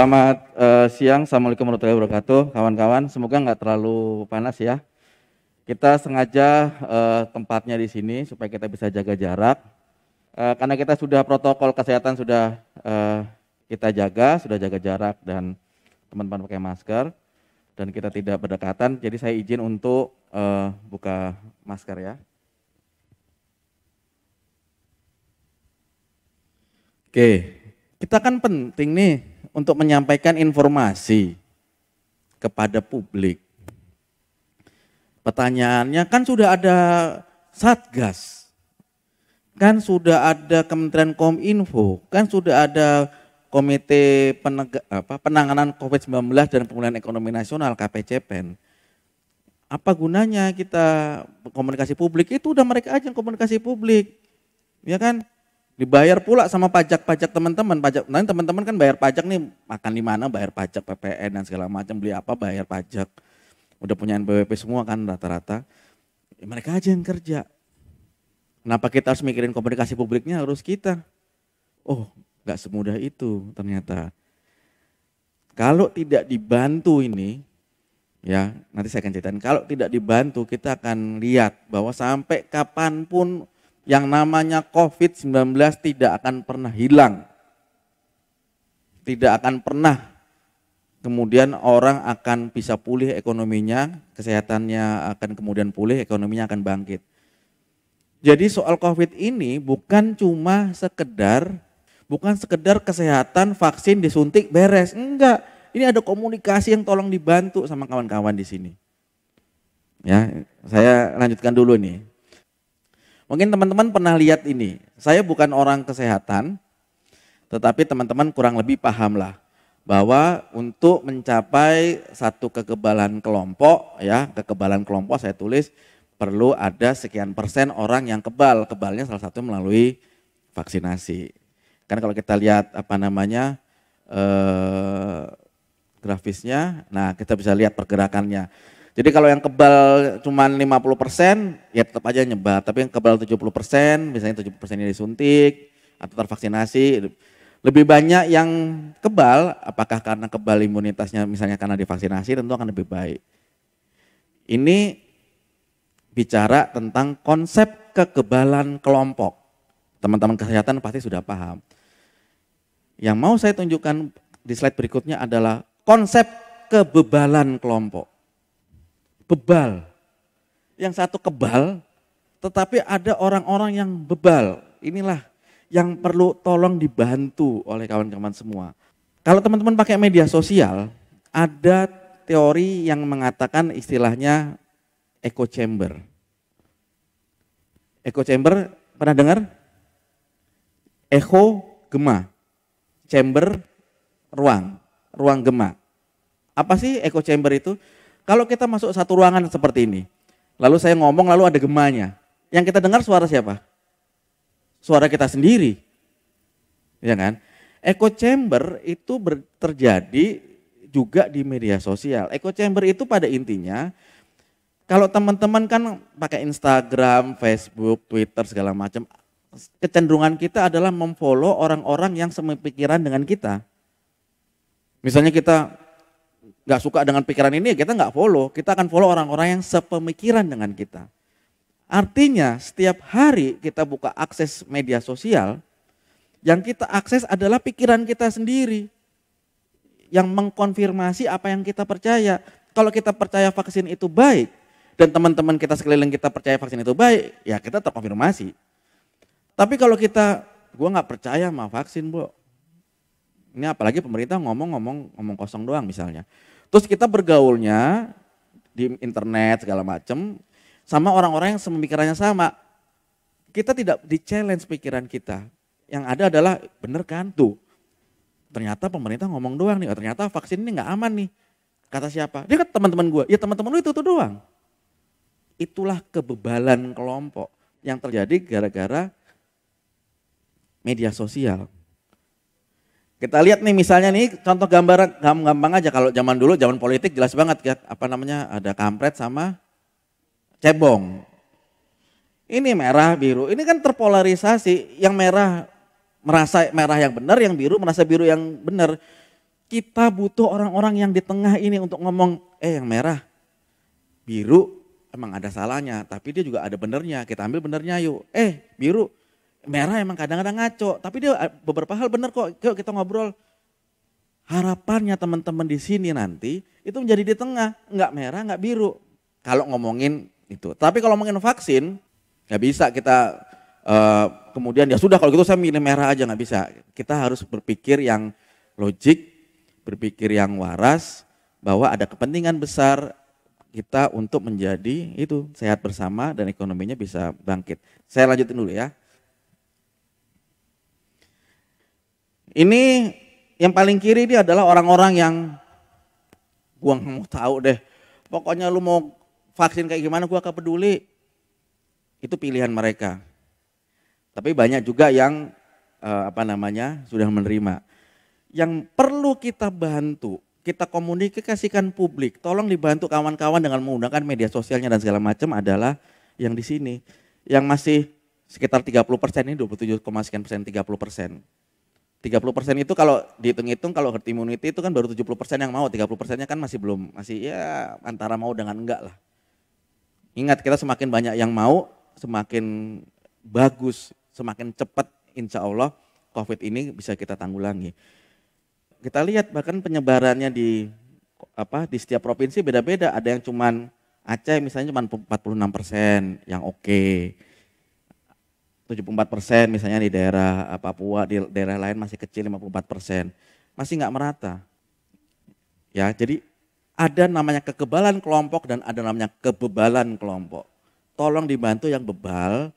Selamat uh, siang, Assalamualaikum warahmatullahi wabarakatuh, kawan-kawan. Semoga nggak terlalu panas ya. Kita sengaja uh, tempatnya di sini supaya kita bisa jaga jarak. Uh, karena kita sudah protokol kesehatan sudah uh, kita jaga, sudah jaga jarak dan teman-teman pakai masker dan kita tidak berdekatan. Jadi saya izin untuk uh, buka masker ya. Oke, kita kan penting nih untuk menyampaikan informasi kepada publik. Pertanyaannya kan sudah ada Satgas, kan sudah ada Kementerian Kominfo, kan sudah ada Komite Peneg apa, Penanganan COVID-19 dan Pemulihan Ekonomi Nasional KPCPEN. Apa gunanya kita komunikasi publik? Itu udah mereka aja yang komunikasi publik. Ya kan? Dibayar pula sama pajak-pajak teman-teman. Pajak, nanti teman-teman kan bayar pajak nih, makan di mana bayar pajak, PPN dan segala macam, beli apa bayar pajak. Udah punya NPWP semua kan rata-rata. Ya, mereka aja yang kerja. Kenapa kita harus mikirin komunikasi publiknya harus kita? Oh, nggak semudah itu ternyata. Kalau tidak dibantu ini, ya nanti saya akan ceritain. Kalau tidak dibantu kita akan lihat bahwa sampai kapanpun yang namanya COVID-19 tidak akan pernah hilang. Tidak akan pernah kemudian orang akan bisa pulih ekonominya, kesehatannya akan kemudian pulih, ekonominya akan bangkit. Jadi soal Covid ini bukan cuma sekedar bukan sekedar kesehatan vaksin disuntik beres, enggak. Ini ada komunikasi yang tolong dibantu sama kawan-kawan di sini. Ya, saya lanjutkan dulu nih. Mungkin teman-teman pernah lihat ini. Saya bukan orang kesehatan, tetapi teman-teman kurang lebih pahamlah bahwa untuk mencapai satu kekebalan kelompok ya, kekebalan kelompok saya tulis perlu ada sekian persen orang yang kebal. Kebalnya salah satu melalui vaksinasi. Kan kalau kita lihat apa namanya eh, grafisnya, nah kita bisa lihat pergerakannya jadi kalau yang kebal cuma 50% ya tetap aja nyebar, tapi yang kebal 70%, misalnya 70% ini disuntik atau tervaksinasi, lebih banyak yang kebal, apakah karena kebal imunitasnya misalnya karena divaksinasi tentu akan lebih baik. Ini bicara tentang konsep kekebalan kelompok. Teman-teman kesehatan pasti sudah paham. Yang mau saya tunjukkan di slide berikutnya adalah konsep kebebalan kelompok bebal. Yang satu kebal, tetapi ada orang-orang yang bebal. Inilah yang perlu tolong dibantu oleh kawan-kawan semua. Kalau teman-teman pakai media sosial, ada teori yang mengatakan istilahnya echo chamber. Echo chamber pernah dengar? Echo gema. Chamber ruang, ruang gema. Apa sih echo chamber itu? Kalau kita masuk satu ruangan seperti ini, lalu saya ngomong lalu ada gemanya. Yang kita dengar suara siapa? Suara kita sendiri. Ya kan? Echo chamber itu terjadi juga di media sosial. Echo chamber itu pada intinya kalau teman-teman kan pakai Instagram, Facebook, Twitter segala macam, kecenderungan kita adalah memfollow orang-orang yang semipikiran dengan kita. Misalnya kita nggak suka dengan pikiran ini, kita nggak follow. Kita akan follow orang-orang yang sepemikiran dengan kita. Artinya setiap hari kita buka akses media sosial, yang kita akses adalah pikiran kita sendiri yang mengkonfirmasi apa yang kita percaya. Kalau kita percaya vaksin itu baik dan teman-teman kita sekeliling kita percaya vaksin itu baik, ya kita terkonfirmasi. Tapi kalau kita, gue nggak percaya sama vaksin, bu. Ini apalagi pemerintah ngomong-ngomong ngomong kosong doang misalnya. Terus kita bergaulnya di internet segala macam sama orang-orang yang pemikirannya sama. Kita tidak di challenge pikiran kita. Yang ada adalah bener kan tuh. Ternyata pemerintah ngomong doang nih, oh, ternyata vaksin ini nggak aman nih. Kata siapa? Dia kan teman-teman gue. Ya teman-teman lu itu tuh doang. Itulah kebebalan kelompok yang terjadi gara-gara media sosial. Kita lihat nih misalnya nih contoh gambar gampang aja kalau zaman dulu zaman politik jelas banget ya apa namanya ada kampret sama cebong. Ini merah biru. Ini kan terpolarisasi. Yang merah merasa merah yang benar, yang biru merasa biru yang benar. Kita butuh orang-orang yang di tengah ini untuk ngomong eh yang merah biru emang ada salahnya, tapi dia juga ada benernya. Kita ambil benernya yuk. Eh biru merah emang kadang-kadang ngaco, tapi dia eh, beberapa hal benar kok. Yuk kita ngobrol. Harapannya teman-teman di sini nanti itu menjadi di tengah, nggak merah, nggak biru. Kalau ngomongin itu, tapi kalau ngomongin vaksin nggak bisa kita uh, kemudian ya sudah kalau gitu saya milih merah aja nggak bisa. Kita harus berpikir yang logik, berpikir yang waras bahwa ada kepentingan besar kita untuk menjadi itu sehat bersama dan ekonominya bisa bangkit. Saya lanjutin dulu ya. Ini yang paling kiri ini adalah orang-orang yang gua nggak mau tahu deh. Pokoknya lu mau vaksin kayak gimana gua gak peduli. Itu pilihan mereka. Tapi banyak juga yang eh, apa namanya sudah menerima. Yang perlu kita bantu, kita komunikasikan publik. Tolong dibantu kawan-kawan dengan menggunakan media sosialnya dan segala macam adalah yang di sini. Yang masih sekitar 30 persen ini 27, sekian persen 30 persen. 30% itu kalau dihitung-hitung kalau herd immunity itu kan baru 70% yang mau, 30 persennya kan masih belum, masih ya antara mau dengan enggak lah. Ingat kita semakin banyak yang mau, semakin bagus, semakin cepat insya Allah COVID ini bisa kita tanggulangi. Kita lihat bahkan penyebarannya di apa di setiap provinsi beda-beda, ada yang cuman Aceh misalnya cuma 46 persen yang oke. Okay 74 persen misalnya di daerah eh, Papua, di daerah lain masih kecil 54 persen. Masih nggak merata. Ya, jadi ada namanya kekebalan kelompok dan ada namanya kebebalan kelompok. Tolong dibantu yang bebal,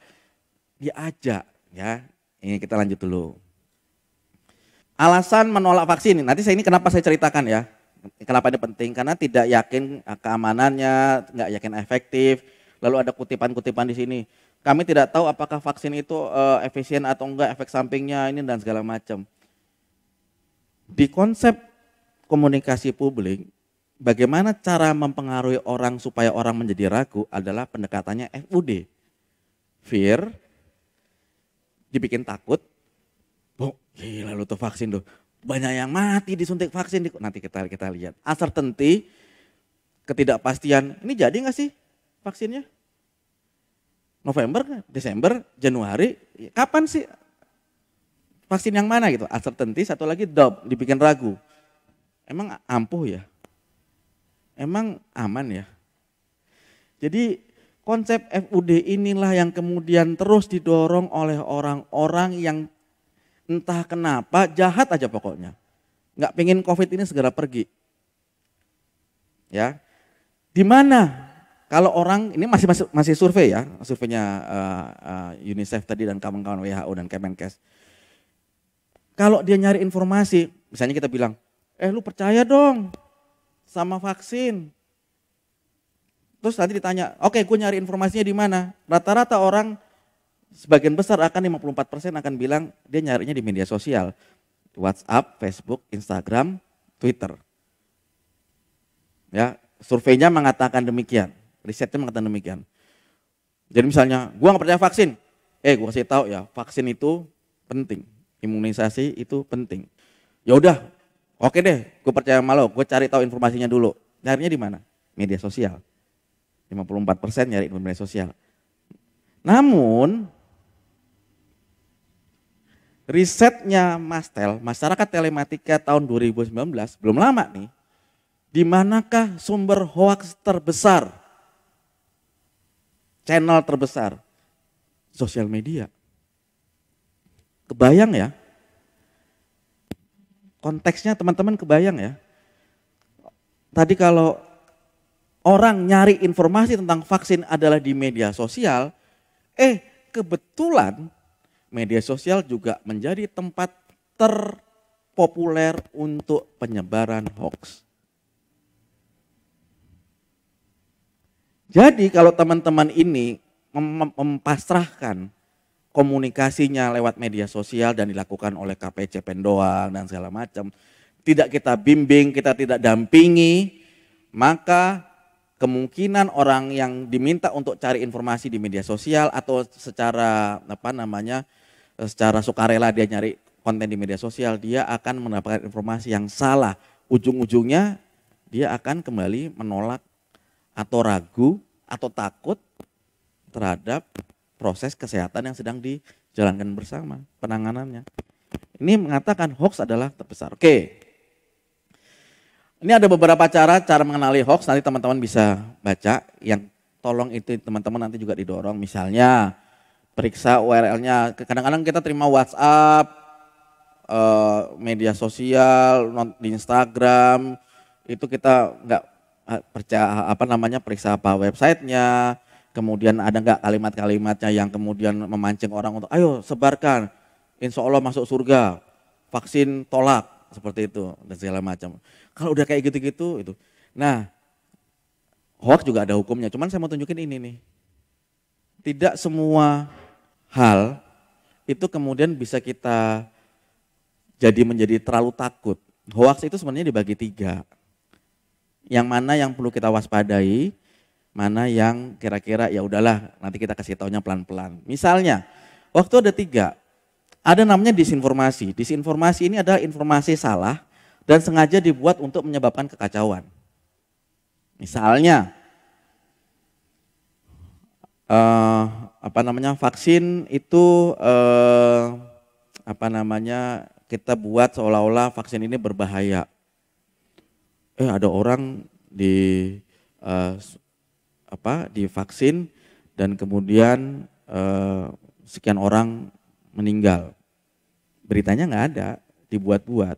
diajak ya. Ini kita lanjut dulu. Alasan menolak vaksin, nanti saya ini kenapa saya ceritakan ya. Kenapa ini penting? Karena tidak yakin eh, keamanannya, nggak yakin efektif. Lalu ada kutipan-kutipan di sini kami tidak tahu apakah vaksin itu uh, efisien atau enggak, efek sampingnya ini dan segala macam. Di konsep komunikasi publik, bagaimana cara mempengaruhi orang supaya orang menjadi ragu adalah pendekatannya FUD. Fear, dibikin takut, Oh, gila lu tuh vaksin tuh, banyak yang mati disuntik vaksin. Nanti kita kita lihat. Uncertainty, ketidakpastian, ini jadi nggak sih vaksinnya? November, Desember, Januari, kapan sih vaksin yang mana gitu? Uncertainty, satu lagi doubt, dibikin ragu. Emang ampuh ya? Emang aman ya? Jadi konsep FUD inilah yang kemudian terus didorong oleh orang-orang yang entah kenapa jahat aja pokoknya. Nggak pengen COVID ini segera pergi. Ya, di mana kalau orang ini masih masih, masih survei ya, surveinya uh, uh, UNICEF tadi dan kawan-kawan WHO dan Kemenkes. Kalau dia nyari informasi, misalnya kita bilang, eh lu percaya dong sama vaksin. Terus nanti ditanya, oke okay, gue nyari informasinya di mana? Rata-rata orang sebagian besar akan 54% akan bilang dia nyarinya di media sosial. WhatsApp, Facebook, Instagram, Twitter. Ya, surveinya mengatakan demikian. Risetnya mengatakan demikian. Jadi misalnya, gua nggak percaya vaksin. Eh, gua kasih tahu ya, vaksin itu penting. Imunisasi itu penting. Ya udah, oke deh, gue percaya sama lo. Gue cari tahu informasinya dulu. Nyarinya di mana? Media sosial. 54 persen nyari di media sosial. Namun, risetnya Mastel, Masyarakat Telematika tahun 2019, belum lama nih, di manakah sumber hoaks terbesar channel terbesar sosial media. Kebayang ya? Konteksnya teman-teman kebayang ya? Tadi kalau orang nyari informasi tentang vaksin adalah di media sosial, eh kebetulan media sosial juga menjadi tempat terpopuler untuk penyebaran hoax. Jadi kalau teman-teman ini mempasrahkan komunikasinya lewat media sosial dan dilakukan oleh KPC Pendoang dan segala macam, tidak kita bimbing, kita tidak dampingi, maka kemungkinan orang yang diminta untuk cari informasi di media sosial atau secara apa namanya eh, secara sukarela dia nyari konten di media sosial, dia akan mendapatkan informasi yang salah. Ujung-ujungnya dia akan kembali menolak atau ragu atau takut terhadap proses kesehatan yang sedang dijalankan bersama penanganannya. Ini mengatakan hoax adalah terbesar. Oke. Ini ada beberapa cara cara mengenali hoax nanti teman-teman bisa baca yang tolong itu teman-teman nanti juga didorong misalnya periksa URL-nya. Kadang-kadang kita terima WhatsApp eh, media sosial, di Instagram, itu kita nggak Eh, percaya apa namanya periksa apa websitenya, kemudian ada nggak kalimat-kalimatnya yang kemudian memancing orang untuk ayo sebarkan, insya Allah masuk surga, vaksin tolak seperti itu dan segala macam. Kalau udah kayak gitu-gitu itu, nah hoax juga ada hukumnya. Cuman saya mau tunjukin ini nih, tidak semua hal itu kemudian bisa kita jadi menjadi terlalu takut. Hoax itu sebenarnya dibagi tiga. Yang mana yang perlu kita waspadai, mana yang kira-kira ya udahlah nanti kita kasih taunya pelan-pelan. Misalnya, waktu ada tiga, ada namanya disinformasi. Disinformasi ini adalah informasi salah dan sengaja dibuat untuk menyebabkan kekacauan. Misalnya, uh, apa namanya vaksin itu uh, apa namanya kita buat seolah-olah vaksin ini berbahaya eh ada orang di uh, apa vaksin dan kemudian uh, sekian orang meninggal. Beritanya nggak ada, dibuat-buat.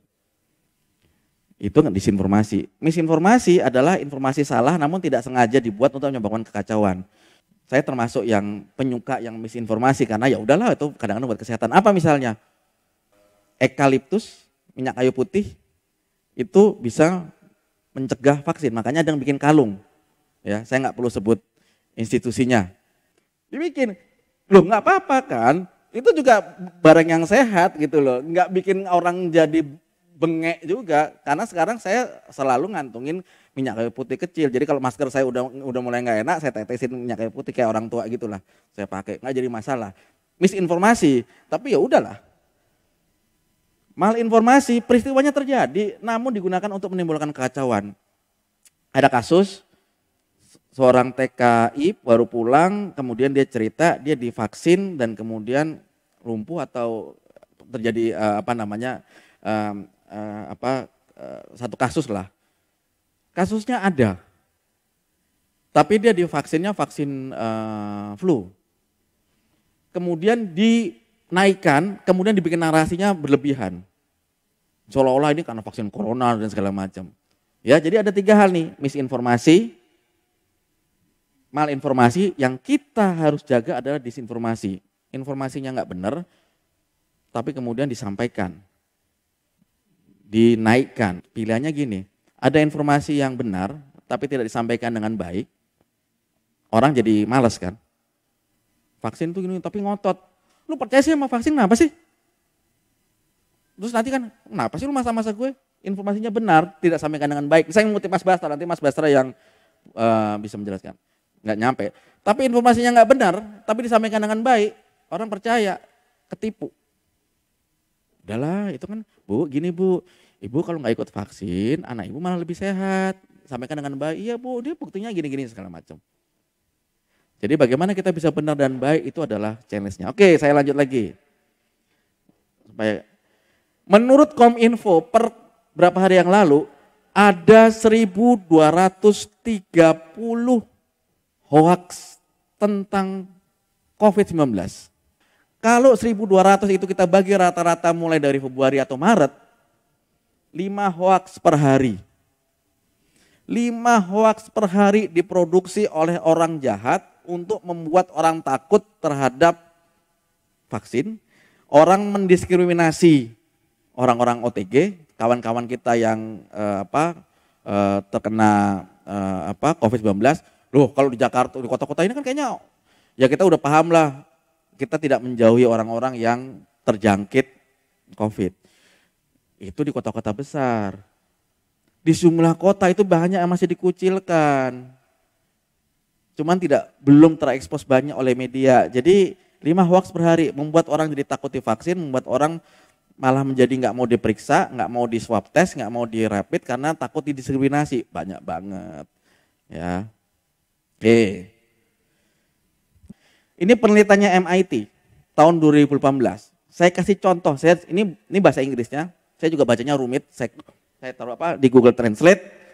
Itu nggak disinformasi. Misinformasi adalah informasi salah namun tidak sengaja dibuat untuk menyebabkan kekacauan. Saya termasuk yang penyuka yang misinformasi karena ya udahlah itu kadang-kadang buat kesehatan. Apa misalnya? Ekaliptus, minyak kayu putih itu bisa mencegah vaksin. Makanya ada yang bikin kalung. Ya, saya nggak perlu sebut institusinya. Dibikin, loh nggak apa-apa kan? Itu juga barang yang sehat gitu loh. Nggak bikin orang jadi bengek juga karena sekarang saya selalu ngantungin minyak kayu putih kecil jadi kalau masker saya udah udah mulai nggak enak saya tetesin minyak kayu putih kayak orang tua gitulah saya pakai nggak jadi masalah misinformasi tapi ya udahlah Mal informasi, peristiwanya terjadi namun digunakan untuk menimbulkan kekacauan. Ada kasus seorang TKI baru pulang, kemudian dia cerita dia divaksin dan kemudian lumpuh atau terjadi uh, apa namanya uh, uh, apa uh, satu kasus lah. Kasusnya ada, tapi dia divaksinnya vaksin uh, flu. Kemudian di dinaikkan, kemudian dibikin narasinya berlebihan. Seolah-olah ini karena vaksin corona dan segala macam. Ya, jadi ada tiga hal nih, misinformasi, malinformasi, yang kita harus jaga adalah disinformasi. Informasinya nggak benar, tapi kemudian disampaikan, dinaikkan. Pilihannya gini, ada informasi yang benar, tapi tidak disampaikan dengan baik, orang jadi males kan. Vaksin itu gini, tapi ngotot, Lu percaya sih sama vaksin kenapa sih? Terus nanti kan, kenapa sih lu masa-masa gue? Informasinya benar, tidak sampaikan dengan baik. Saya mengutip Mas Basra, nanti Mas Basra yang uh, bisa menjelaskan. Nggak nyampe. Tapi informasinya nggak benar, tapi disampaikan dengan baik, orang percaya, ketipu. Udahlah, itu kan, Bu, gini Bu, Ibu kalau nggak ikut vaksin, anak ibu malah lebih sehat. Sampaikan dengan baik, iya Bu, dia buktinya gini-gini segala macam. Jadi bagaimana kita bisa benar dan baik itu adalah challenge-nya. Oke, saya lanjut lagi. menurut Kominfo per berapa hari yang lalu ada 1230 hoax tentang COVID-19. Kalau 1200 itu kita bagi rata-rata mulai dari Februari atau Maret, 5 hoax per hari. 5 hoax per hari diproduksi oleh orang jahat untuk membuat orang takut terhadap vaksin, orang mendiskriminasi orang-orang OTG, kawan-kawan kita yang eh, apa eh, terkena eh, apa COVID-19. Loh, kalau di Jakarta di kota-kota ini kan kayaknya ya kita udah paham lah kita tidak menjauhi orang-orang yang terjangkit COVID. Itu di kota-kota besar. Di sejumlah kota itu banyak yang masih dikucilkan cuman tidak belum terekspos banyak oleh media. Jadi lima hoax per hari membuat orang jadi takut divaksin, membuat orang malah menjadi nggak mau diperiksa, nggak mau di swab test, nggak mau di rapid karena takut didiskriminasi banyak banget. Ya, oke. Ini penelitiannya MIT tahun 2018. Saya kasih contoh, saya ini ini bahasa Inggrisnya. Saya juga bacanya rumit. Saya saya taruh apa di Google Translate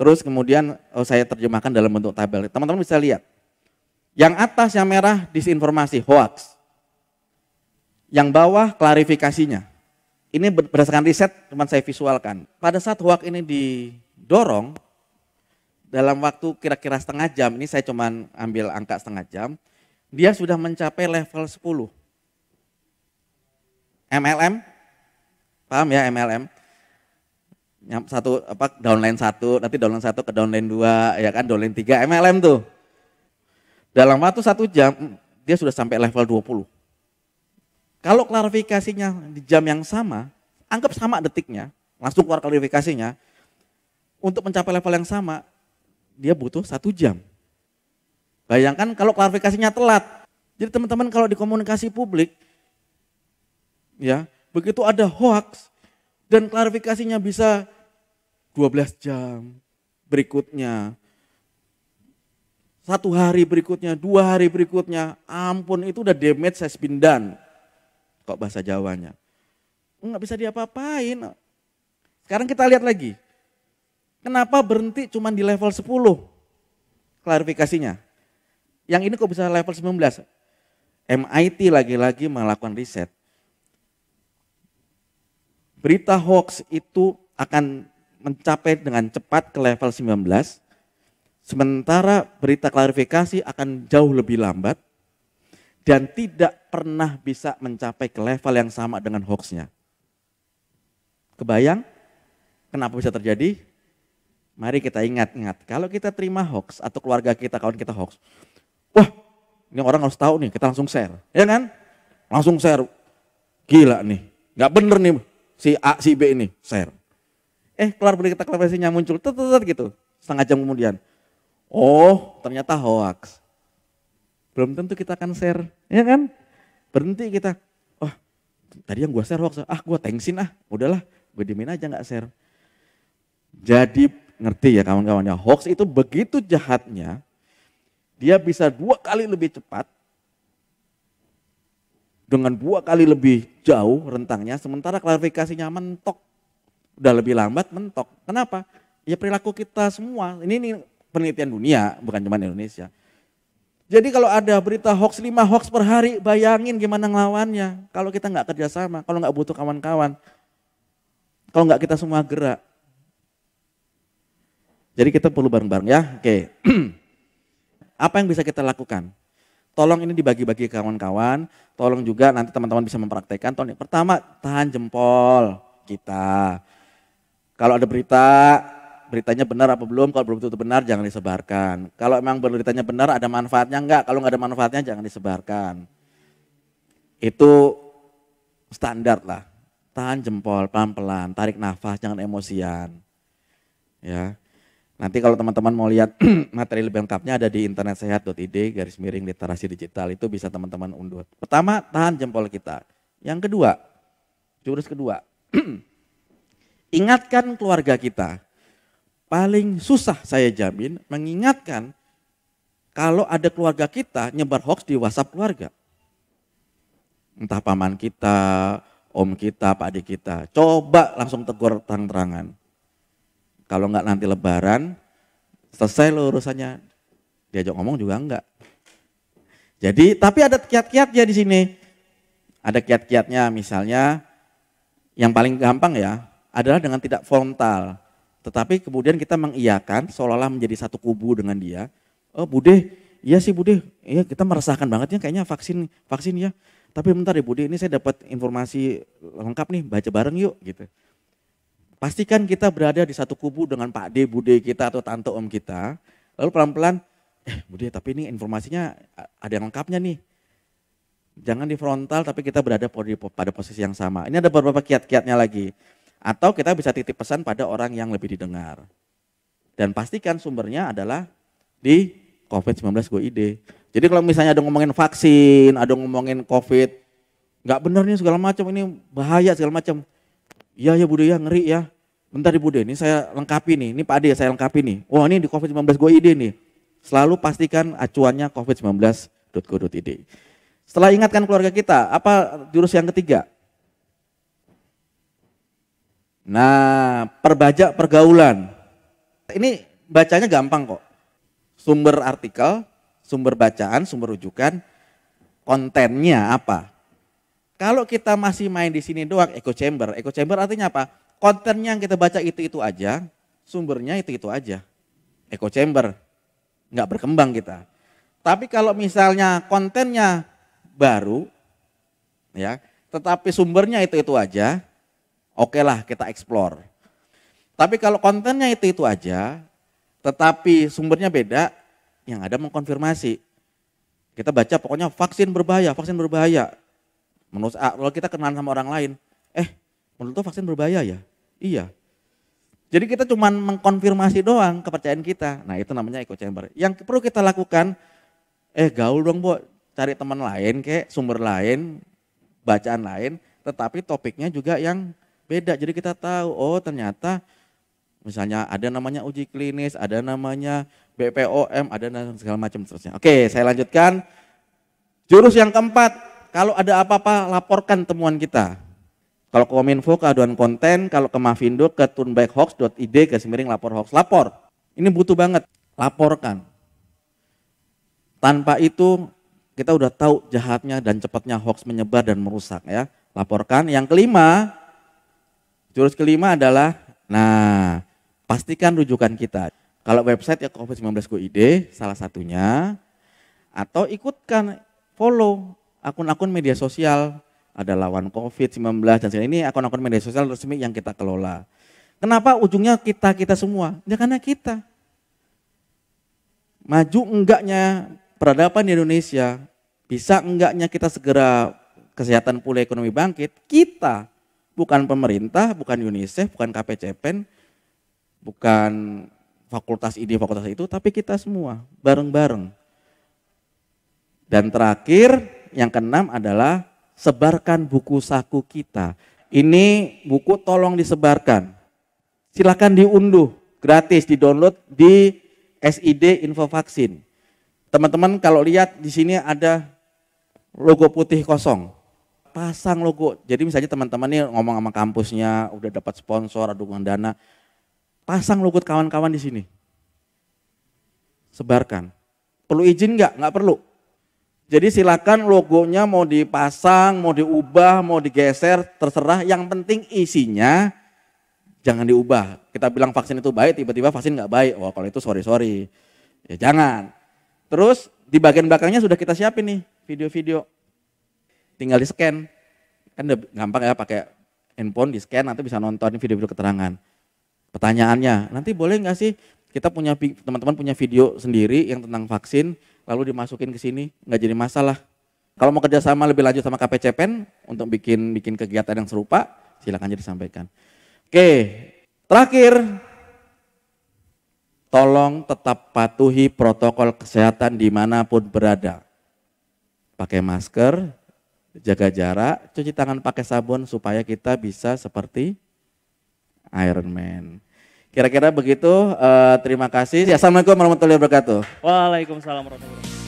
Terus kemudian oh, saya terjemahkan dalam bentuk tabel. Teman-teman bisa lihat. Yang atas yang merah disinformasi, hoax. Yang bawah klarifikasinya. Ini berdasarkan riset, teman saya visualkan. Pada saat hoax ini didorong, dalam waktu kira-kira setengah jam, ini saya cuman ambil angka setengah jam, dia sudah mencapai level 10. MLM, paham ya MLM? satu apa downline satu nanti downline satu ke downline dua ya kan downline tiga MLM tuh dalam waktu satu jam mm, dia sudah sampai level 20 kalau klarifikasinya di jam yang sama anggap sama detiknya langsung keluar klarifikasinya untuk mencapai level yang sama dia butuh satu jam bayangkan kalau klarifikasinya telat jadi teman-teman kalau di komunikasi publik ya begitu ada hoax dan klarifikasinya bisa 12 jam berikutnya. Satu hari berikutnya, dua hari berikutnya. Ampun itu udah damage saya spindan. Kok bahasa Jawanya. Enggak bisa diapa-apain. Sekarang kita lihat lagi. Kenapa berhenti cuma di level 10? Klarifikasinya. Yang ini kok bisa level 19? MIT lagi-lagi melakukan riset berita hoax itu akan mencapai dengan cepat ke level 19, sementara berita klarifikasi akan jauh lebih lambat dan tidak pernah bisa mencapai ke level yang sama dengan hoaxnya. Kebayang kenapa bisa terjadi? Mari kita ingat-ingat, kalau kita terima hoax atau keluarga kita, kawan kita hoax, wah ini orang harus tahu nih, kita langsung share, ya kan? Langsung share, gila nih, nggak bener nih, si A si B ini share eh kelar berita klarifikasinya muncul tet, tet, gitu setengah jam kemudian oh ternyata hoax belum tentu kita akan share ya kan berhenti kita oh tadi yang gue share hoax ah gue tengsin ah udahlah gue dimin aja gak share jadi ngerti ya kawan-kawannya hoax itu begitu jahatnya dia bisa dua kali lebih cepat dengan dua kali lebih jauh rentangnya, sementara klarifikasinya mentok, udah lebih lambat mentok. Kenapa? Ya perilaku kita semua, ini, ini penelitian dunia, bukan cuma Indonesia. Jadi kalau ada berita hoax lima hoax per hari, bayangin gimana ngelawannya. Kalau kita nggak kerjasama, kalau nggak butuh kawan-kawan, kalau nggak kita semua gerak. Jadi kita perlu bareng-bareng ya. Oke. Apa yang bisa kita lakukan? Tolong ini dibagi-bagi kawan-kawan, tolong juga nanti teman-teman bisa mempraktekkan. Tolong, pertama, tahan jempol kita. Kalau ada berita, beritanya benar apa belum, kalau belum tentu benar jangan disebarkan. Kalau memang beritanya benar ada manfaatnya enggak, kalau enggak ada manfaatnya jangan disebarkan. Itu standar lah. Tahan jempol pelan-pelan, tarik nafas, jangan emosian. Ya. Nanti kalau teman-teman mau lihat materi lebih lengkapnya ada di internetsehat.id garis miring literasi digital itu bisa teman-teman unduh. Pertama, tahan jempol kita. Yang kedua, jurus kedua. ingatkan keluarga kita. Paling susah saya jamin mengingatkan kalau ada keluarga kita nyebar hoax di WhatsApp keluarga. Entah paman kita, om kita, pak adik kita. Coba langsung tegur terang-terangan kalau nggak nanti lebaran, selesai lo urusannya. Diajak ngomong juga enggak. Jadi, tapi ada kiat-kiatnya di sini. Ada kiat-kiatnya misalnya yang paling gampang ya adalah dengan tidak frontal. Tetapi kemudian kita mengiyakan seolah-olah menjadi satu kubu dengan dia. Oh Bude, iya sih Bude, iya kita meresahkan bangetnya kayaknya vaksin vaksin ya. Tapi bentar ya Bude, ini saya dapat informasi lengkap nih, baca bareng yuk gitu. Pastikan kita berada di satu kubu dengan Pak D, Bude kita atau Tante Om kita. Lalu pelan-pelan, eh Bude tapi ini informasinya ada yang lengkapnya nih. Jangan di frontal tapi kita berada pada posisi yang sama. Ini ada beberapa kiat-kiatnya lagi. Atau kita bisa titip pesan pada orang yang lebih didengar. Dan pastikan sumbernya adalah di COVID-19 Go ID Jadi kalau misalnya ada ngomongin vaksin, ada ngomongin COVID, nggak benar nih segala macam, ini bahaya segala macam. Iya ya Bude ya ngeri ya. Bentar Ibu Bude, ini saya lengkapi nih. Ini Pak Ade saya lengkapi nih. Wah ini di COVID-19 gue ide nih. Selalu pastikan acuannya covid19.go.id. Setelah ingatkan keluarga kita, apa jurus yang ketiga? Nah, perbajak pergaulan. Ini bacanya gampang kok. Sumber artikel, sumber bacaan, sumber rujukan, kontennya apa? Kalau kita masih main di sini doang echo chamber, echo chamber artinya apa? Kontennya yang kita baca itu-itu aja, sumbernya itu-itu aja. Echo chamber, nggak berkembang kita. Tapi kalau misalnya kontennya baru, ya, tetapi sumbernya itu-itu aja, oke okay lah kita explore. Tapi kalau kontennya itu-itu aja, tetapi sumbernya beda, yang ada mengkonfirmasi. Kita baca pokoknya vaksin berbahaya, vaksin berbahaya. Menurut ah, kalau kita kenalan sama orang lain, eh menurut lo vaksin berbahaya ya? Iya. Jadi kita cuma mengkonfirmasi doang kepercayaan kita. Nah itu namanya echo chamber. Yang perlu kita lakukan, eh gaul dong bu, cari teman lain kayak sumber lain, bacaan lain, tetapi topiknya juga yang beda. Jadi kita tahu, oh ternyata misalnya ada namanya uji klinis, ada namanya BPOM, ada segala macam seterusnya. Oke, saya lanjutkan. Jurus yang keempat, kalau ada apa-apa laporkan temuan kita. Kalau ke Kominfo ke aduan konten, kalau ke Mavindo ke turnbackhoax.id ke semiring lapor hoax, lapor. Ini butuh banget, laporkan. Tanpa itu kita udah tahu jahatnya dan cepatnya hoax menyebar dan merusak ya. Laporkan. Yang kelima, jurus kelima adalah, nah pastikan rujukan kita. Kalau website ya covid 19 id salah satunya, atau ikutkan follow akun-akun media sosial, ada lawan COVID-19 dan sebagainya. Ini akun-akun media sosial resmi yang kita kelola. Kenapa ujungnya kita-kita semua? Ya karena kita. Maju enggaknya peradaban di Indonesia, bisa enggaknya kita segera kesehatan pulih ekonomi bangkit, kita bukan pemerintah, bukan UNICEF, bukan KPCPEN, bukan fakultas ini, fakultas itu, tapi kita semua bareng-bareng. Dan terakhir, yang keenam adalah sebarkan buku saku kita. Ini buku tolong disebarkan. Silakan diunduh gratis, di-download di SID Info Vaksin. Teman-teman kalau lihat di sini ada logo putih kosong. Pasang logo. Jadi misalnya teman-teman nih ngomong sama kampusnya, udah dapat sponsor, dukungan dana. Pasang logo kawan-kawan di sini. Sebarkan. Perlu izin nggak? Nggak perlu. Jadi silakan logonya mau dipasang, mau diubah, mau digeser, terserah. Yang penting isinya jangan diubah. Kita bilang vaksin itu baik, tiba-tiba vaksin nggak baik. Wah oh, kalau itu sorry sorry, ya jangan. Terus di bagian belakangnya sudah kita siapin nih video-video. Tinggal di scan, kan gampang ya pakai handphone di scan nanti bisa nonton video-video keterangan. Pertanyaannya, nanti boleh nggak sih kita punya teman-teman punya video sendiri yang tentang vaksin lalu dimasukin ke sini nggak jadi masalah. Kalau mau kerjasama lebih lanjut sama KPCPEN untuk bikin bikin kegiatan yang serupa silakan aja disampaikan. Oke, terakhir tolong tetap patuhi protokol kesehatan dimanapun berada. Pakai masker, jaga jarak, cuci tangan pakai sabun supaya kita bisa seperti Iron Man. Kira-kira begitu. Uh, terima kasih. Assalamualaikum warahmatullahi wabarakatuh. Waalaikumsalam warahmatullahi wabarakatuh.